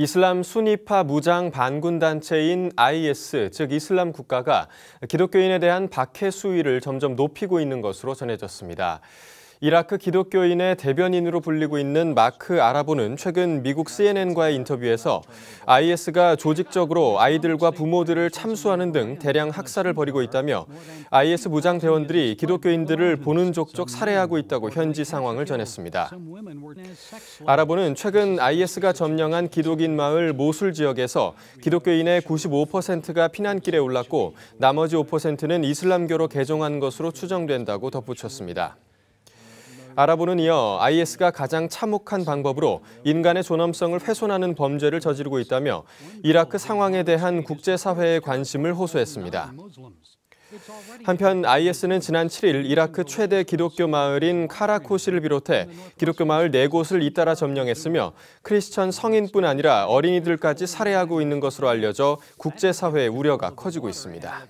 이슬람 순위파 무장 반군단체인 IS, 즉 이슬람 국가가 기독교인에 대한 박해 수위를 점점 높이고 있는 것으로 전해졌습니다. 이라크 기독교인의 대변인으로 불리고 있는 마크 아라보는 최근 미국 CNN과의 인터뷰에서 IS가 조직적으로 아이들과 부모들을 참수하는 등 대량 학살을 벌이고 있다며 IS 무장 대원들이 기독교인들을 보는 족족 살해하고 있다고 현지 상황을 전했습니다. 아라보는 최근 IS가 점령한 기독인 마을 모술 지역에서 기독교인의 95%가 피난길에 올랐고 나머지 5%는 이슬람교로 개종한 것으로 추정된다고 덧붙였습니다. 아랍는 이어 IS가 가장 참혹한 방법으로 인간의 존엄성을 훼손하는 범죄를 저지르고 있다며 이라크 상황에 대한 국제사회의 관심을 호소했습니다. 한편 IS는 지난 7일 이라크 최대 기독교 마을인 카라코시를 비롯해 기독교 마을 4곳을 잇따라 점령했으며 크리스천 성인뿐 아니라 어린이들까지 살해하고 있는 것으로 알려져 국제사회의 우려가 커지고 있습니다.